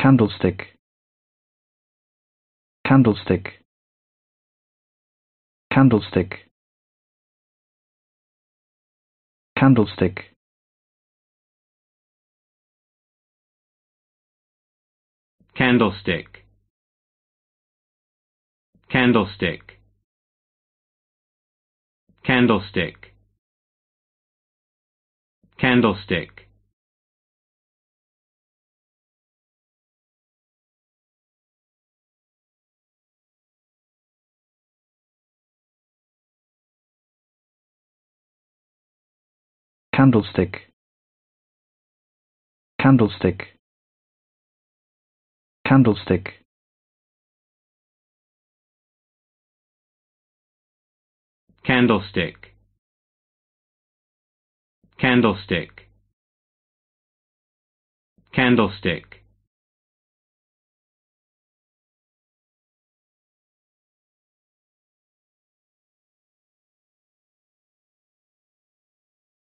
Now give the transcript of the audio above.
candlestick candlestick candlestick candlestick candlestick candlestick candlestick candlestick candlestick candlestick candlestick candlestick candlestick candlestick